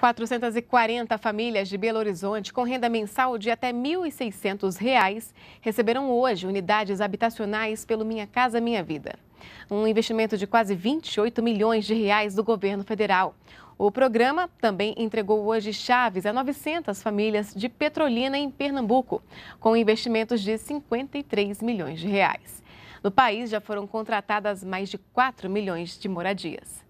440 famílias de Belo Horizonte com renda mensal de até R$ 1.600 receberam hoje unidades habitacionais pelo Minha Casa Minha Vida. Um investimento de quase 28 milhões de reais do governo federal. O programa também entregou hoje chaves a 900 famílias de Petrolina, em Pernambuco, com investimentos de 53 milhões de reais. No país já foram contratadas mais de 4 milhões de moradias.